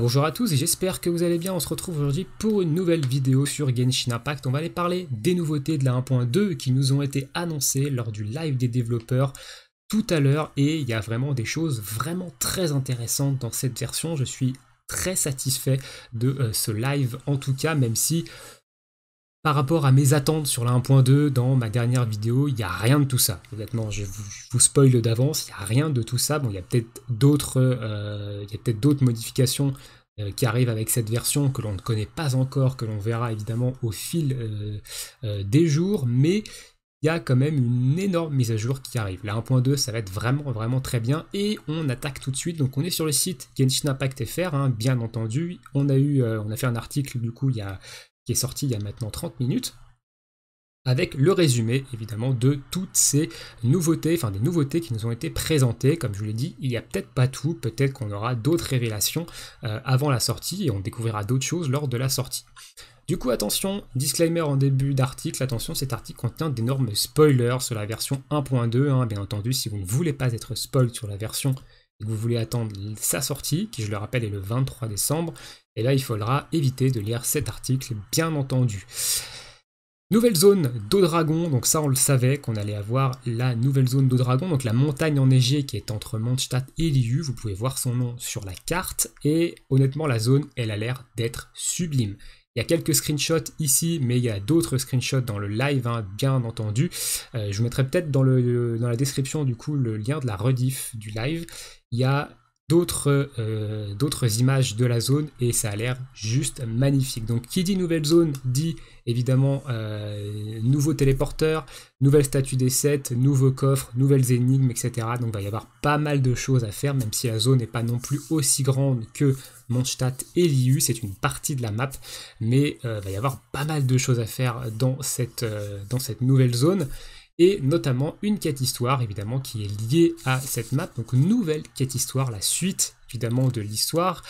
bonjour à tous et j'espère que vous allez bien, on se retrouve aujourd'hui pour une nouvelle vidéo sur Genshin Impact. On va aller parler des nouveautés de la 1.2 qui nous ont été annoncées lors du live des développeurs tout à l'heure et il y a vraiment des choses vraiment très intéressantes dans cette version. Je suis très satisfait de euh, ce live en tout cas, même si par rapport à mes attentes sur la 1.2 dans ma dernière vidéo, il n'y a rien de tout ça. Honnêtement, je vous, spoil d'avance, il n'y a rien de tout ça. Bon, il y a peut-être d'autres euh, peut modifications euh, qui arrivent avec cette version que l'on ne connaît pas encore, que l'on verra évidemment au fil euh, des jours, mais il y a quand même une énorme mise à jour qui arrive. La 1.2, ça va être vraiment, vraiment très bien. Et on attaque tout de suite. Donc, on est sur le site Genshin Impact FR, hein, bien entendu. On a eu, on a fait un article, du coup, il y a qui est sorti il y a maintenant 30 minutes, avec le résumé évidemment de toutes ces nouveautés, enfin des nouveautés qui nous ont été présentées. Comme je vous l'ai dit, il n'y a peut-être pas tout, peut-être qu'on aura d'autres révélations euh, avant la sortie et on découvrira d'autres choses lors de la sortie. Du coup, attention, disclaimer en début d'article, attention, cet article contient d'énormes spoilers sur la version 1.2, hein, bien entendu, si vous ne voulez pas être spoil sur la version vous voulez attendre sa sortie, qui je le rappelle est le 23 décembre, et là il faudra éviter de lire cet article, bien entendu. Nouvelle zone d'eau dragon, donc ça on le savait qu'on allait avoir la nouvelle zone d'eau dragon, donc la montagne enneigée qui est entre Mondstadt et Liu, vous pouvez voir son nom sur la carte, et honnêtement la zone elle a l'air d'être sublime. Il y a quelques screenshots ici, mais il y a d'autres screenshots dans le live, hein, bien entendu. Euh, je vous mettrai peut-être dans, dans, la description du coup le lien de la rediff du live il y a euh, d'autres images de la zone et ça a l'air juste magnifique. Donc qui dit nouvelle zone dit évidemment euh, nouveau téléporteur, nouvelle statue des 7, nouveaux coffres, nouvelles énigmes, etc. Donc il va y avoir pas mal de choses à faire, même si la zone n'est pas non plus aussi grande que Mondstadt et Liu, c'est une partie de la map, mais euh, va y avoir pas mal de choses à faire dans cette, dans cette nouvelle zone et notamment une quête histoire évidemment qui est liée à cette map, donc nouvelle quête histoire, la suite évidemment de l'histoire.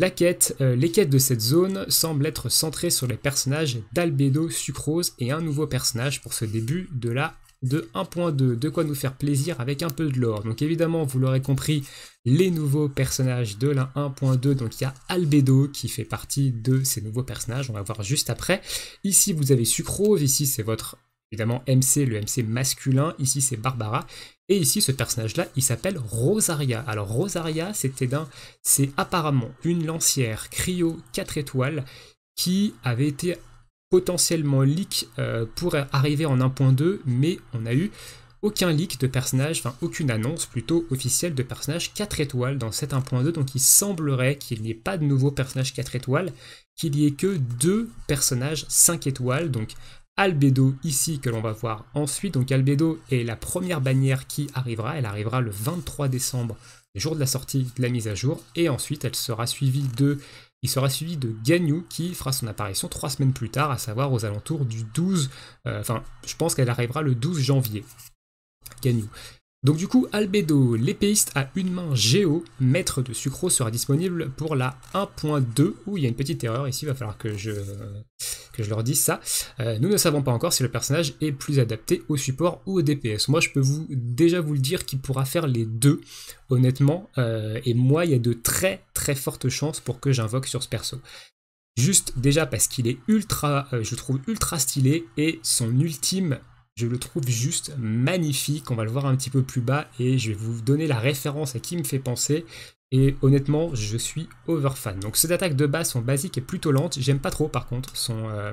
La quête, euh, les quêtes de cette zone semblent être centrées sur les personnages d'Albedo, Sucrose et un nouveau personnage pour ce début de la de 1.2, de quoi nous faire plaisir avec un peu de l'or. Donc évidemment, vous l'aurez compris, les nouveaux personnages de la 1.2, donc il y a Albedo qui fait partie de ces nouveaux personnages, on va voir juste après. Ici, vous avez Sucrose, ici c'est votre évidemment MC, le MC masculin, ici c'est Barbara, et ici ce personnage-là, il s'appelle Rosaria. Alors Rosaria, c'était d'un, c'est apparemment une lancière cryo 4 étoiles qui avait été potentiellement leak euh, pour arriver en 1.2, mais on a eu aucun leak de personnage, enfin aucune annonce plutôt officielle de personnage 4 étoiles dans cette 1.2, donc il semblerait qu'il n'y ait pas de nouveau personnage 4 étoiles, qu'il n'y ait que deux personnages 5 étoiles, donc Albedo ici que l'on va voir ensuite. Donc Albedo est la première bannière qui arrivera. Elle arrivera le 23 décembre, le jour de la sortie de la mise à jour. Et ensuite, elle sera suivie de, il sera suivi de Ganyu qui fera son apparition trois semaines plus tard, à savoir aux alentours du 12, euh, enfin je pense qu'elle arrivera le 12 janvier. Ganyu. Donc du coup, Albedo, l'épéiste à une main Géo, maître de sucro, sera disponible pour la 1.2, Ouh, il y a une petite erreur ici, il va falloir que je, que je leur dise ça. Euh, nous ne savons pas encore si le personnage est plus adapté au support ou au DPS. Moi, je peux vous déjà vous le dire qu'il pourra faire les deux, honnêtement, euh, et moi, il y a de très très fortes chances pour que j'invoque sur ce perso. Juste déjà parce qu'il est ultra, euh, je trouve ultra stylé, et son ultime je le trouve juste magnifique. On va le voir un petit peu plus bas et je vais vous donner la référence à qui me fait penser. Et honnêtement, je suis overfan. Donc ses attaques de base sont basiques et plutôt lentes. J'aime pas trop par contre son, euh,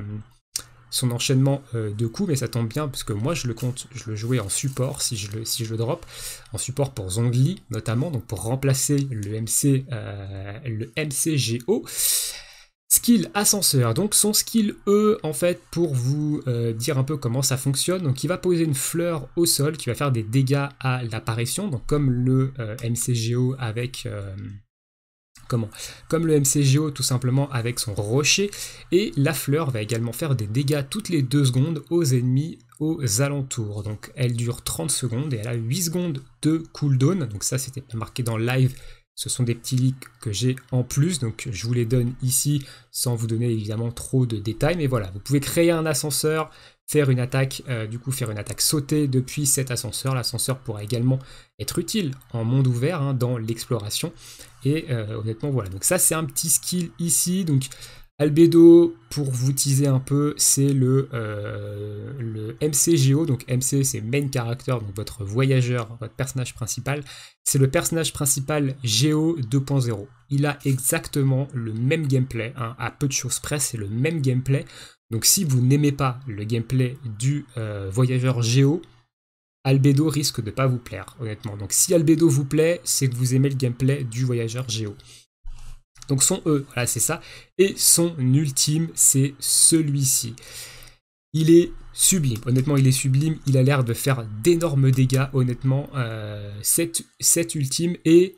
son enchaînement euh, de coups, mais ça tombe bien parce que moi je le compte, je le jouais en support si je le, si je le drop, en support pour Zongli notamment, donc pour remplacer le MC, euh, le MCGO. Skill ascenseur, donc son skill E en fait pour vous euh, dire un peu comment ça fonctionne. Donc il va poser une fleur au sol qui va faire des dégâts à l'apparition, donc comme le euh, MCGO avec euh, comment Comme le MCGO tout simplement avec son rocher. Et la fleur va également faire des dégâts toutes les deux secondes aux ennemis aux alentours. Donc elle dure 30 secondes et elle a 8 secondes de cooldown. Donc ça c'était marqué dans live ce sont des petits leaks que j'ai en plus, donc je vous les donne ici sans vous donner évidemment trop de détails. Mais voilà, vous pouvez créer un ascenseur, faire une attaque, euh, du coup faire une attaque sautée depuis cet ascenseur. L'ascenseur pourra également être utile en monde ouvert, hein, dans l'exploration. Et euh, honnêtement, voilà, donc ça c'est un petit skill ici. Donc Albedo, pour vous teaser un peu, c'est le, euh, le MCGO, donc MC c'est Main Character, donc votre voyageur, votre personnage principal. C'est le personnage principal Geo 2.0. Il a exactement le même gameplay, hein. à peu de choses près, c'est le même gameplay. Donc si vous n'aimez pas le gameplay du euh, voyageur Geo, Albedo risque de ne pas vous plaire, honnêtement. Donc si Albedo vous plaît, c'est que vous aimez le gameplay du voyageur Geo. Donc son E, voilà, c'est ça. Et son ultime, c'est celui-ci. Il est sublime. Honnêtement, il est sublime. Il a l'air de faire d'énormes dégâts, honnêtement, euh, Cette cet, ultime. Et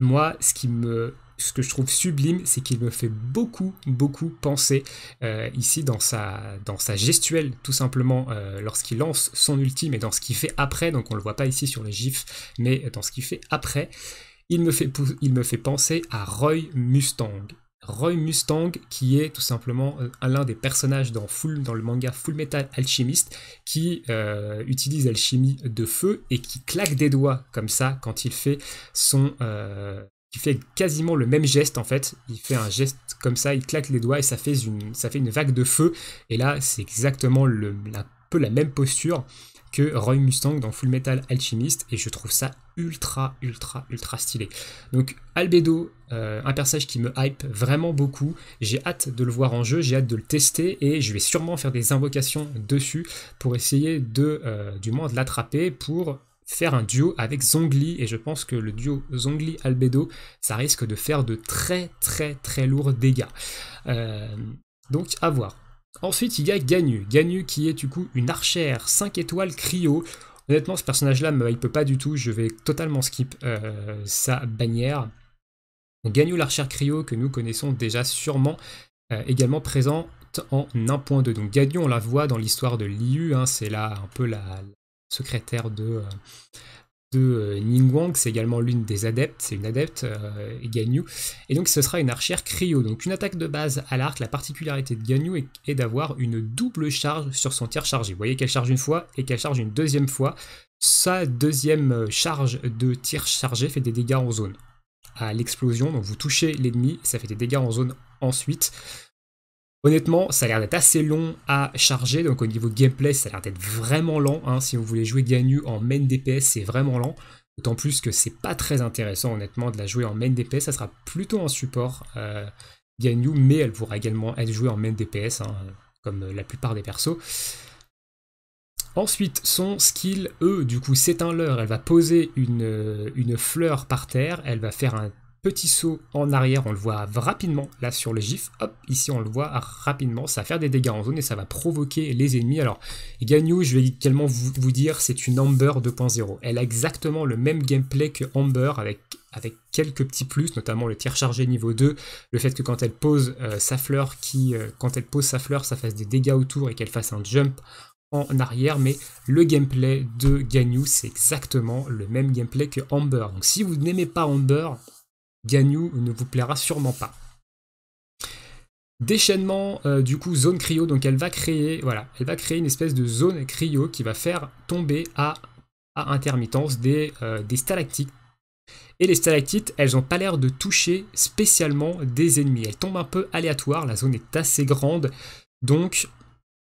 moi, ce qui me ce que je trouve sublime, c'est qu'il me fait beaucoup, beaucoup penser euh, ici dans sa, dans sa gestuelle, tout simplement, euh, lorsqu'il lance son ultime et dans ce qu'il fait après. Donc on ne le voit pas ici sur les GIFs, mais dans ce qu'il fait après il me fait, il me fait penser à Roy Mustang. Roy Mustang, qui est tout simplement euh, l'un des personnages dans, dans, le manga Full Metal Alchemist qui euh, utilise l'alchimie de feu et qui claque des doigts comme ça quand il fait son. qui euh, fait quasiment le même geste en fait. Il fait un geste comme ça, il claque les doigts et ça fait une, ça fait une vague de feu. Et là, c'est exactement le, un peu la même posture que Roy Mustang dans Full Metal Alchemist et je trouve ça ultra ultra ultra stylé. Donc Albedo, euh, un personnage qui me hype vraiment beaucoup, j'ai hâte de le voir en jeu, j'ai hâte de le tester et je vais sûrement faire des invocations dessus pour essayer de euh, du moins de l'attraper pour faire un duo avec Zongli et je pense que le duo Zongli Albedo ça risque de faire de très très très lourds dégâts. Euh, donc à voir. Ensuite, il y a Ganyu. Ganyu qui est du coup une archère 5 étoiles cryo. Honnêtement, ce personnage-là, il peut pas du tout. Je vais totalement skip euh, sa bannière. Ganyu l'archère cryo que nous connaissons déjà sûrement, euh, également présente en 1.2. Donc Ganyu, on la voit dans l'histoire de Liu. Hein. c'est là un peu la secrétaire de, euh, de euh, Ningguang, c'est également l'une des adeptes, c'est une adepte, euh, Ganyu. Et donc ce sera une archère cryo, donc une attaque de base à l'arc. La particularité de Ganyu est, est d'avoir une double charge sur son tir chargé. Vous voyez qu'elle charge une fois et qu'elle charge une deuxième fois. Sa deuxième euh, charge de tir chargé fait des dégâts en zone. À l'explosion, donc vous touchez l'ennemi, ça fait des dégâts en zone ensuite. Honnêtement, ça a l'air d'être assez long à charger, donc au niveau gameplay, ça a l'air d'être vraiment lent. Hein. Si vous voulez jouer Ganyu en main DPS, c'est vraiment lent. D'autant plus que c'est pas très intéressant, honnêtement, de la jouer en main DPS. Ça sera plutôt un support euh, Ganyu, mais elle pourra également être jouée en main DPS, hein, comme la plupart des persos. Ensuite, son skill, E, du coup, c'est un leurre. Elle va poser une, euh, une fleur par terre, elle va faire un Petit saut en arrière, on le voit rapidement là sur le gif. Hop, ici on le voit rapidement. Ça va faire des dégâts en zone et ça va provoquer les ennemis. Alors, Ganyu, je vais également vous, dire, c'est une Amber 2.0. Elle a exactement le même gameplay que Amber avec, avec quelques petits plus, notamment le tir chargé niveau 2, le fait que quand elle pose euh, sa fleur, euh, quand elle pose sa fleur, ça fasse des dégâts autour et qu'elle fasse un jump en arrière, mais le gameplay de Ganyu, c'est exactement le même gameplay que Amber. Donc si vous n'aimez pas Amber, Ganyu ne vous plaira sûrement pas. Déchaînement, euh, du coup, zone cryo, donc elle va créer, voilà, elle va créer une espèce de zone cryo qui va faire tomber à, à intermittence des, euh, des stalactites. Et les stalactites, elles n'ont pas l'air de toucher spécialement des ennemis. Elles tombent un peu aléatoires, la zone est assez grande, donc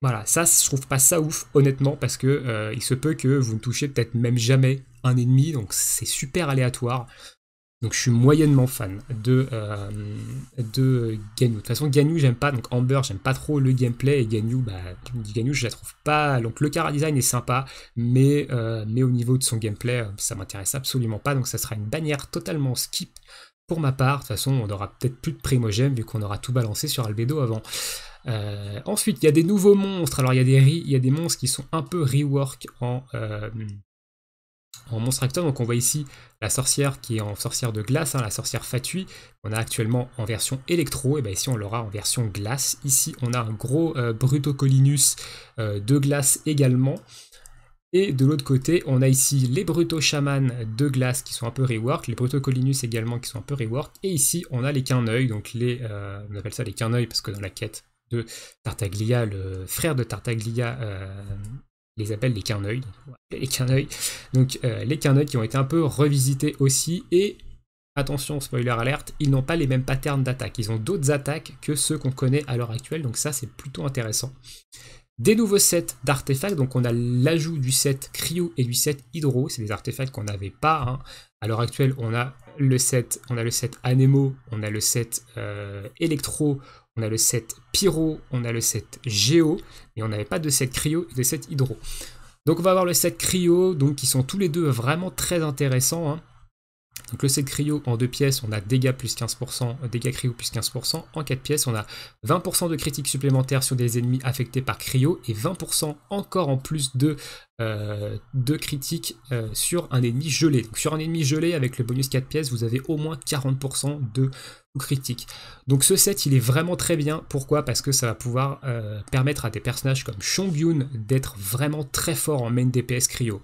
voilà, ça, je trouve pas ça ouf, honnêtement, parce que euh, il se peut que vous ne touchez peut-être même jamais un ennemi, donc c'est super aléatoire. Donc je suis moyennement fan de, euh, de Ganyu. De toute façon, Ganyu, j'aime pas. Donc Amber, j'aime pas trop le gameplay. Et Ganyu, bah, Ganyu, je la trouve pas. Donc le chara design est sympa, mais, euh, mais au niveau de son gameplay, euh, ça m'intéresse absolument pas. Donc ça sera une bannière totalement skip pour ma part. De toute façon, on aura peut-être plus de primogène vu qu'on aura tout balancé sur Albedo avant. ensuite, il y a des nouveaux monstres. Alors, il y, a des, il y a des monstres qui sont un peu rework en, en monstre acteur. Donc on voit ici la sorcière qui est en sorcière de glace, hein, la sorcière Fatui, on a actuellement en version électro, et bien ici on l'aura en version glace. Ici on a un gros Bruto euh, Brutocolinus euh, de glace également. Et de l'autre côté, on a ici les Bruto de glace qui sont un peu rework, les Bruto également qui sont un peu rework, et ici on a les Quinœil, donc les, euh, on appelle ça les Quinœil parce que dans la quête de Tartaglia, le frère de Tartaglia, les appelle les et euh, Les oeil Donc les carneuils qui ont été un peu revisités aussi et attention spoiler alerte, ils n'ont pas les mêmes patterns d'attaque. Ils ont d'autres attaques que ceux qu'on connaît à l'heure actuelle, donc ça c'est plutôt intéressant. Des nouveaux sets d'artefacts, donc on a l'ajout du set Cryo et du set Hydro, c'est des artefacts qu'on n'avait pas. Hein. À l'heure actuelle, on a le set, on a le set Anemo, on a le set électro euh, Electro, on a le 7 Pyro, on a le 7 Géo, et on n'avait pas de 7 Cryo et de 7 Hydro. Donc on va avoir le 7 Cryo, donc qui sont tous les deux vraiment très intéressants. Hein. Donc le set cryo en 2 pièces, on a dégâts plus 15%, euh, dégâts cryo plus 15%. En quatre pièces, on a 20% de critiques supplémentaires sur des ennemis affectés par cryo et 20% encore en plus de, euh, critiques euh, sur un ennemi gelé. Donc sur un ennemi gelé, avec le bonus 4 pièces, vous avez au moins 40% de critiques. Donc ce set, il est vraiment très bien. Pourquoi Parce que ça va pouvoir permettre à des personnages comme Shongyun d'être vraiment très fort en main DPS cryo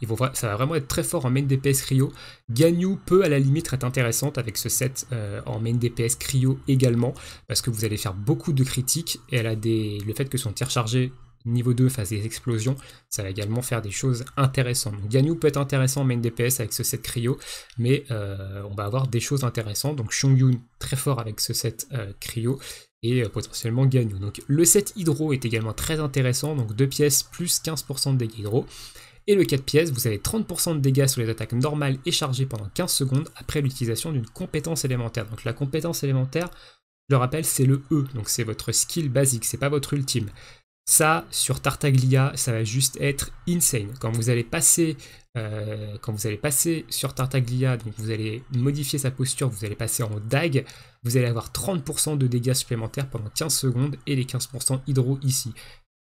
il ça va vraiment être très fort en main DPS Cryo. Ganyu peut à la limite être intéressante avec ce set euh, en main DPS Cryo également, parce que vous allez faire beaucoup de critiques et elle a des, le fait que son tir chargé niveau 2 fasse des explosions, ça va également faire des choses intéressantes. Donc Ganyu peut être intéressant en main DPS avec ce set Cryo, mais euh, on va avoir des choses intéressantes. Donc Shongyun très fort avec ce set euh, Cryo et potentiellement Ganyu. Donc le set Hydro est également très intéressant, donc 2 pièces plus 15% de dégâts Hydro. Et le 4 pièces, vous avez 30% de dégâts sur les attaques normales et chargées pendant 15 secondes après l'utilisation d'une compétence élémentaire. Donc la compétence élémentaire, je le rappelle, c'est le E, donc c'est votre skill basique, c'est pas votre ultime. Ça, sur Tartaglia, ça va juste être insane. Quand vous allez passer, euh, quand vous allez passer sur Tartaglia, donc vous allez modifier sa posture, vous allez passer en dag, vous allez avoir 30% de dégâts supplémentaires pendant 15 secondes et les 15% hydro ici.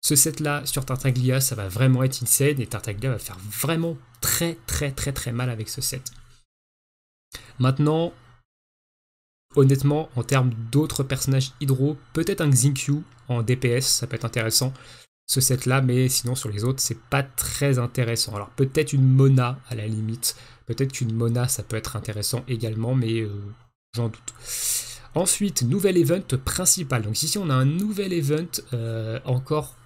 Ce set-là sur Tartaglia, ça va vraiment être insane et Tartaglia va faire vraiment très très très très mal avec ce set. Maintenant, honnêtement, en termes d'autres personnages hydro, peut-être un Xingqiu en DPS, ça peut être intéressant ce set-là, mais sinon sur les autres, c'est pas très intéressant. Alors peut-être une Mona à la limite, peut-être qu'une Mona ça peut être intéressant également, mais euh, j'en doute. Ensuite, nouvel event principal. Donc ici on a un nouvel event euh, encore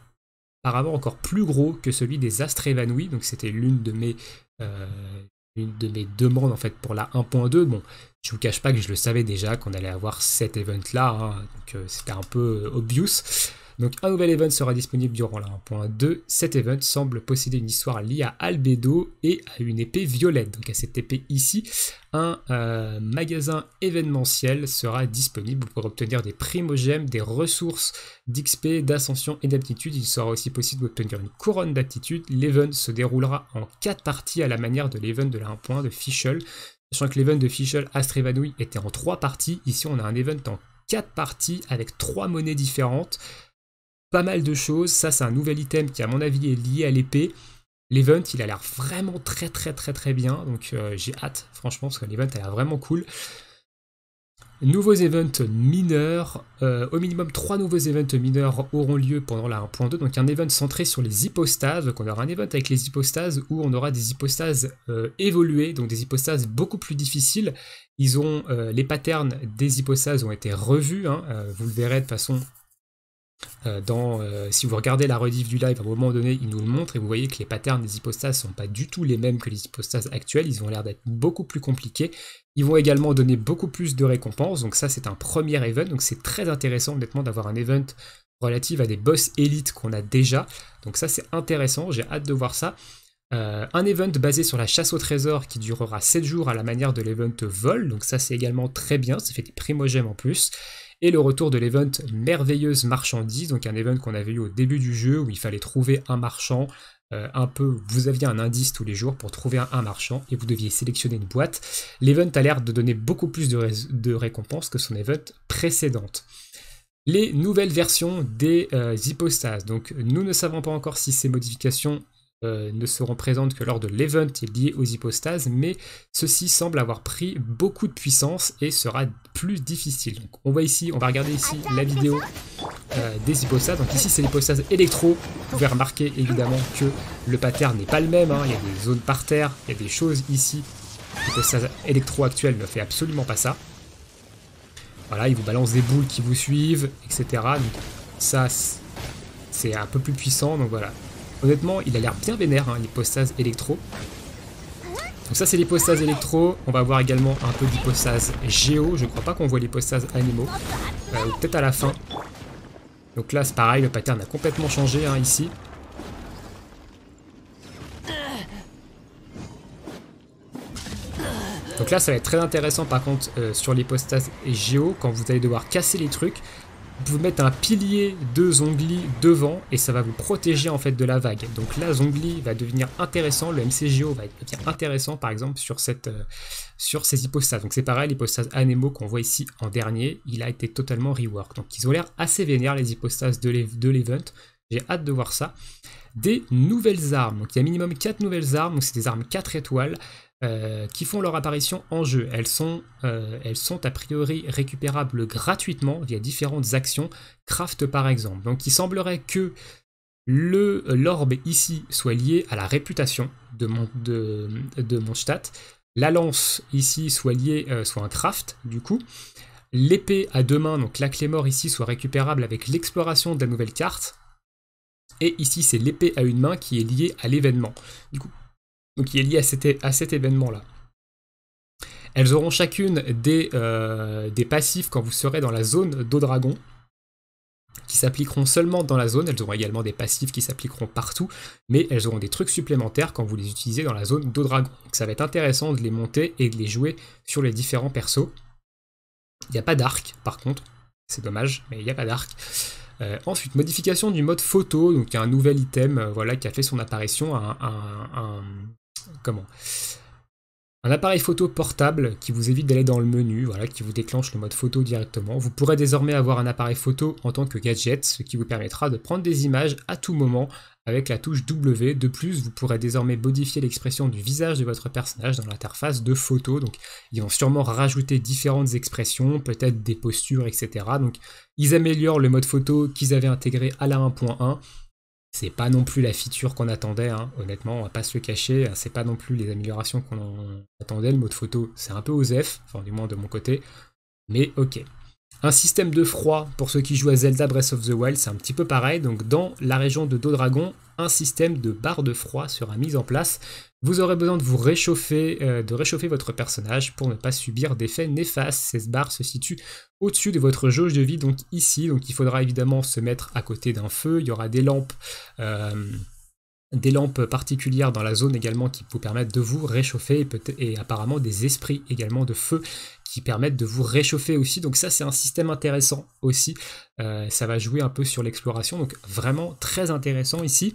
encore plus gros que celui des astres évanouis. Donc c'était l'une de mes euh, une de mes demandes en fait pour la 1.2. Bon, je vous cache pas que je le savais déjà qu'on allait avoir cet event là, hein. donc euh, c'était un peu euh, obvious. Donc un nouvel event sera disponible durant la 1.2. Cet event semble posséder une histoire liée à Albedo et à une épée violette. Donc à cette épée ici, un euh, magasin événementiel sera disponible pour obtenir des primogèmes, des ressources d'XP, d'ascension et d'aptitude. Il sera aussi possible d'obtenir une couronne d'aptitude. L'event se déroulera en 4 parties à la manière de l'event de la 1.1 de Fischl. Sachant que l'event de Fischl Astrévanouille était en 3 parties, ici on a un event en 4 parties avec 3 monnaies différentes pas mal de choses. Ça, c'est un nouvel item qui, à mon avis, est lié à l'épée. L'event, il a l'air vraiment très très très très bien, donc euh, j'ai hâte, franchement, parce que l'event a l'air vraiment cool. Nouveaux events mineurs, euh, au minimum trois nouveaux events mineurs auront lieu pendant la 1.2, donc un event centré sur les hypostases, donc on aura un event avec les hypostases où on aura des hypostases euh, évoluées, donc des hypostases beaucoup plus difficiles. Ils ont, les patterns des hypostases ont été revus, hein. vous le verrez de façon euh, dans, euh, si vous regardez la rediff du live, à un moment donné, il nous le montre et vous voyez que les patterns des hypostases sont pas du tout les mêmes que les hypostases actuelles. Ils ont l'air d'être beaucoup plus compliqués. Ils vont également donner beaucoup plus de récompenses. Donc ça, c'est un premier event. Donc c'est très intéressant, honnêtement, d'avoir un event relatif à des boss élites qu'on a déjà. Donc ça, c'est intéressant. J'ai hâte de voir ça. Euh, un event basé sur la chasse au trésor qui durera 7 jours à la manière de l'event vol, donc ça c'est également très bien, ça fait des primogèmes en plus et le retour de l'event Merveilleuse Marchandise, donc un event qu'on avait eu au début du jeu où il fallait trouver un marchand, euh, un peu, vous aviez un indice tous les jours pour trouver un, marchand et vous deviez sélectionner une boîte. L'event a l'air de donner beaucoup plus de, récompenses que son event précédente les nouvelles versions des euh, hypostases. Donc nous ne savons pas encore si ces modifications euh, ne seront présentes que lors de l'event lié aux hypostases, mais ceci semble avoir pris beaucoup de puissance et sera plus difficile. Donc on va ici, on va regarder ici la vidéo euh, des hypostases. Donc ici c'est l'hypostase électro. Vous pouvez remarquer évidemment que le pattern n'est pas le même. Hein. Il y a des zones par terre, il y a des choses ici. L'hypostase électro actuelle ne fait absolument pas ça. Voilà, il vous balance des boules qui vous suivent, etc. Donc ça, c'est un peu plus puissant. Donc voilà, Honnêtement, il a l'air bien vénère, hein, l'hypostase électro. Donc ça c'est l'hypostase électro, on va voir également un peu d'hypostase géo, je crois pas qu'on voit l'hypostase animaux, euh, peut-être à la fin. Donc là c'est pareil, le pattern a complètement changé hein, ici. Donc là ça va être très intéressant par contre euh, sur l'hypostase géo, quand vous allez devoir casser les trucs, pouvez mettre un pilier de Zongli devant et ça va vous protéger en fait de la vague. Donc la Zongli va devenir intéressant, le MCGO va devenir intéressant par exemple sur, cette, euh, sur ces hypostases. Donc c'est pareil, l'hypostase Anemo qu'on voit ici en dernier, il a été totalement rework. Donc ils ont l'air assez vénères les hypostases de l'event, j'ai hâte de voir ça. Des nouvelles armes, donc il y a minimum 4 nouvelles armes, donc c'est des armes 4 étoiles. Euh, qui font leur apparition en jeu. Elles sont, euh, elles sont a priori récupérables gratuitement via différentes actions, craft par exemple. Donc il semblerait que le l'orbe ici soit lié à la réputation de mon, de, stat. La lance ici soit liée, euh, soit un craft du coup. L'épée à deux mains, donc la clé mort ici, soit récupérable avec l'exploration de la nouvelle carte. Et ici, c'est l'épée à une main qui est liée à l'événement. Du coup, donc qui est lié à cet, événement-là. Elles auront chacune euh, des, passifs quand vous serez dans la zone d'eau dragon, qui s'appliqueront seulement dans la zone. Elles auront également des passifs qui s'appliqueront partout, mais elles auront des trucs supplémentaires quand vous les utilisez dans la zone d'eau dragon. Donc ça va être intéressant de les monter et de les jouer sur les différents persos. Il n'y a pas d'arc, par contre. C'est dommage, mais il n'y a pas d'arc. Euh, ensuite, modification du mode photo, donc un nouvel item euh, voilà, qui a fait son apparition, à un, comment un appareil photo portable qui vous évite d'aller dans le menu, voilà, qui vous déclenche le mode photo directement. Vous pourrez désormais avoir un appareil photo en tant que gadget, ce qui vous permettra de prendre des images à tout moment avec la touche W. De plus, vous pourrez désormais modifier l'expression du visage de votre personnage dans l'interface de photo. Donc, ils vont sûrement rajouter différentes expressions, peut-être des postures, etc. Donc, ils améliorent le mode photo qu'ils avaient intégré à la 1.1. C'est pas non plus la feature qu'on attendait, hein. honnêtement, on va pas se le cacher, hein. c'est pas non plus les améliorations qu'on attendait, le mode photo c'est un peu f enfin du moins de mon côté, mais ok. Un système de froid, pour ceux qui jouent à Zelda Breath of the Wild, c'est un petit peu pareil, donc dans la région de Dodragon, un système de barre de froid sera mis en place, vous aurez besoin de vous réchauffer, euh, de réchauffer votre personnage pour ne pas subir d'effets néfastes. Ces barres se situe au-dessus de votre jauge de vie, donc ici. Donc il faudra évidemment se mettre à côté d'un feu. Il y aura des lampes. Euh, des lampes particulières dans la zone également qui vous permettent de vous réchauffer et, apparemment des esprits également de feu qui permettent de vous réchauffer aussi. Donc ça c'est un système intéressant aussi. Euh, ça va jouer un peu sur l'exploration. Donc vraiment très intéressant ici.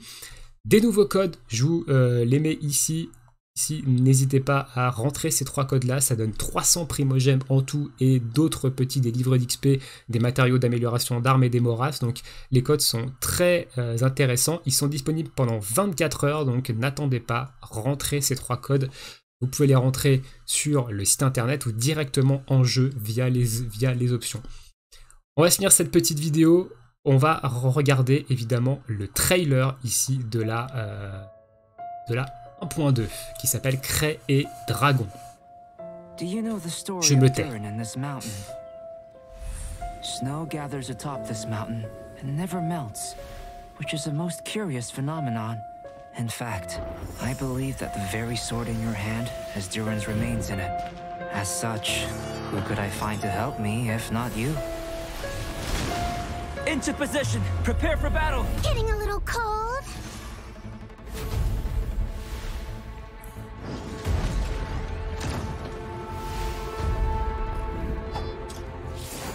Des nouveaux codes, je vous euh, les mets ici. Ici, n'hésitez pas à rentrer ces trois codes-là, ça donne 300 primogems en tout et d'autres petits, des livres d'XP, des matériaux d'amélioration d'armes et des morasses. Donc les codes sont très euh, intéressants, ils sont disponibles pendant 24 heures, donc n'attendez pas, rentrez ces trois codes. Vous pouvez les rentrer sur le site internet ou directement en jeu via les, via les options. On va finir cette petite vidéo on va regarder évidemment le trailer ici de la, euh, de la 1.2 qui s'appelle Cray et Dragon. Je me tais. Snow gathers atop this mountain and never melts, which is a most curious phenomenon. In fact, I believe that the very sword in your hand has Durin's remains in it. As such, who could I find to help me if not you? Into position. Prepare for battle. Getting a little cold.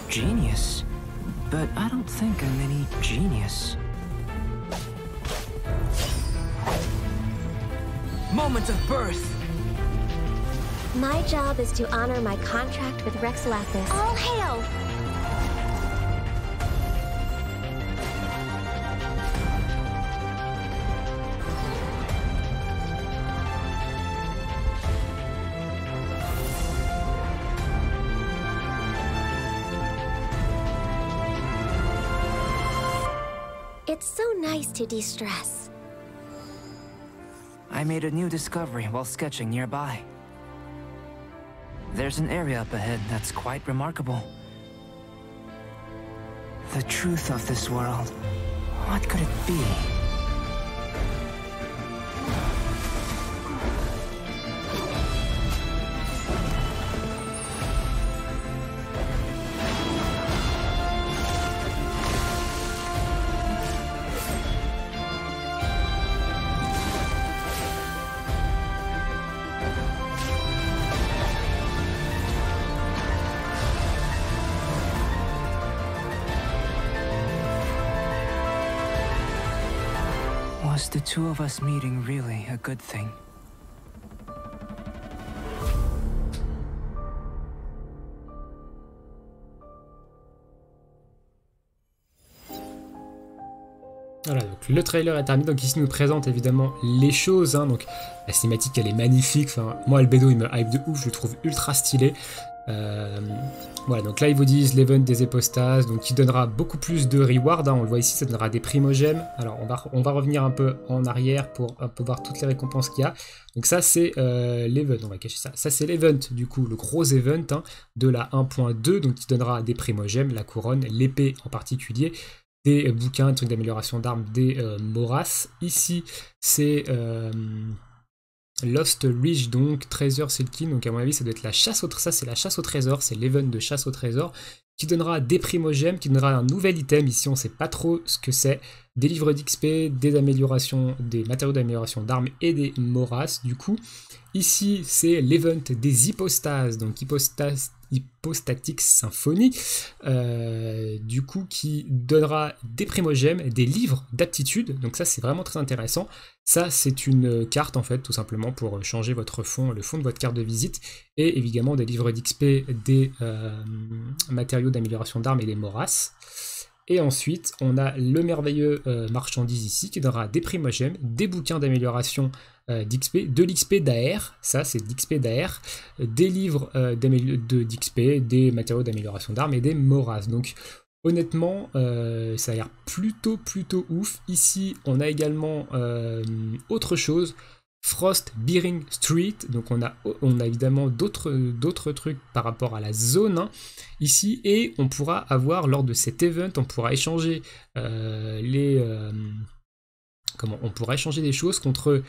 Genius. But I don't think I'm any genius. Moment of birth. My job is to honor my contract with Rex Lapis. All hail! to de-stress. I made a new discovery while sketching nearby. There's an area up ahead that's quite remarkable. The truth of this world, what could it be? Voilà, donc le trailer est terminé, donc ici nous présente évidemment les choses, hein. donc la cinématique elle est magnifique, enfin, moi Albedo il me hype de ouf, je le trouve ultra stylé, euh, voilà, donc là ils vous disent l'event des épostas, donc qui donnera beaucoup plus de rewards, hein, on le voit ici, ça donnera des primogèmes. Alors on va, on va revenir un peu en arrière pour euh, pour voir toutes les récompenses qu'il y a. Donc ça c'est euh, l'event, on va cacher ça. Ça c'est l'event du coup, le gros event hein, de la 1.2, donc qui donnera des primogèmes, la couronne, l'épée en particulier, des euh, bouquins, des trucs d'amélioration d'armes, des morasses. Ici c'est... Lost Reach, donc Treasure Silkin, donc à mon avis ça doit être la chasse au trésor, ça c'est la chasse au trésor, c'est l'event de chasse au trésor, qui donnera des primogèmes, qui donnera un nouvel item, ici on sait pas trop ce que c'est, des livres d'XP, des améliorations, des matériaux d'amélioration d'armes et des moras du coup. Ici c'est l'event des hypostases, donc hypostases hypostatique symphonie, euh, du coup qui donnera des primogèmes, des livres d'aptitude, donc ça c'est vraiment très intéressant. Ça c'est une carte en fait tout simplement pour changer votre fond, le fond de votre carte de visite, et évidemment des livres d'XP, des euh, matériaux d'amélioration d'armes et des morasses. Et ensuite on a le merveilleux euh, marchandise ici qui donnera des primogèmes, des bouquins d'amélioration euh, d'XP, de l'XP d'AR, ça c'est d'XP d'AR, des livres euh, d'XP, des matériaux d'amélioration d'armes et des moras. Donc honnêtement, euh, ça a l'air plutôt plutôt ouf. Ici, on a également autre chose. Frost Bearing Street, donc on a, on a évidemment d'autres trucs par rapport à la zone hein. ici, et on pourra avoir, lors de cet event, on pourra échanger les... comment On pourra échanger des choses contre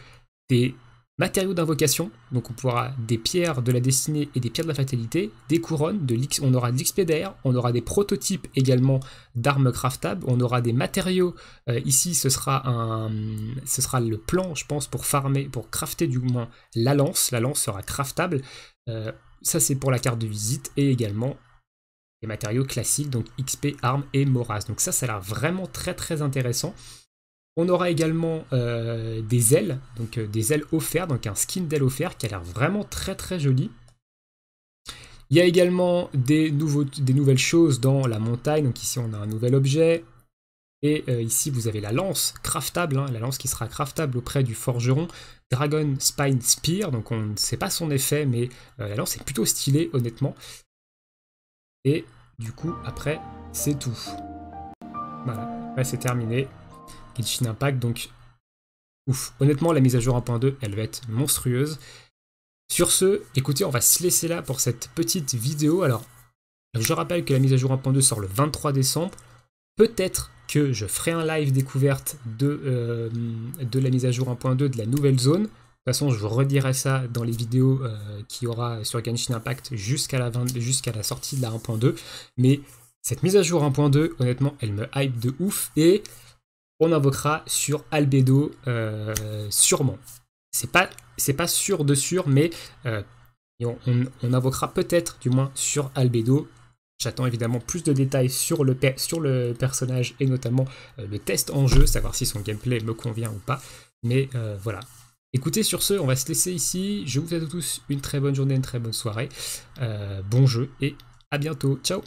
des matériaux d'invocation, donc on pourra des pierres de la destinée et des pierres de la fatalité, des couronnes, de on aura de l'XP d'air, on aura des prototypes également d'armes craftables, on aura des matériaux, euh, ici ce sera, un, ce sera le plan je pense pour farmer, pour crafter du moins la lance, la lance sera craftable, euh, ça c'est pour la carte de visite et également les matériaux classiques, donc XP, armes et moras. Donc ça, ça a l'air vraiment très très intéressant. On aura également euh, des ailes, donc euh, des ailes offertes, donc un skin d'aile offert qui a l'air vraiment très très joli. Il y a également des, nouveaux, des nouvelles choses dans la montagne, donc ici on a un nouvel objet, et euh, ici, vous avez la lance craftable, hein, la lance qui sera craftable auprès du forgeron Dragon Spine Spear. Donc on ne sait pas son effet, mais la lance est plutôt stylée, honnêtement. Et du coup, après, c'est tout. Voilà, c'est terminé et Impact. Donc, ouf. Honnêtement, la mise à jour 1.2, elle va être monstrueuse. Sur ce, écoutez, on va se laisser là pour cette petite vidéo. Alors, je rappelle que la mise à jour 1.2 sort le 23 décembre. Peut-être que je ferai un live découverte de, euh, de la mise à jour 1.2 de la nouvelle zone. De toute façon, je redirai ça dans les vidéos euh, qui qu'il y aura sur Genshin Impact jusqu'à la, jusqu'à la sortie de la 1.2. Mais cette mise à jour 1.2, honnêtement, elle me hype de ouf. Et on invoquera sur Albedo euh, sûrement. C'est pas c'est pas sûr de sûr, mais euh, on, invoquera peut-être du moins sur Albedo. J'attends évidemment plus de détails sur le, sur le personnage et notamment euh, le test en jeu, savoir si son gameplay me convient ou pas. Mais voilà. Écoutez, sur ce, on va se laisser ici. Je vous souhaite à tous une très bonne journée, une très bonne soirée. bon jeu et à bientôt. Ciao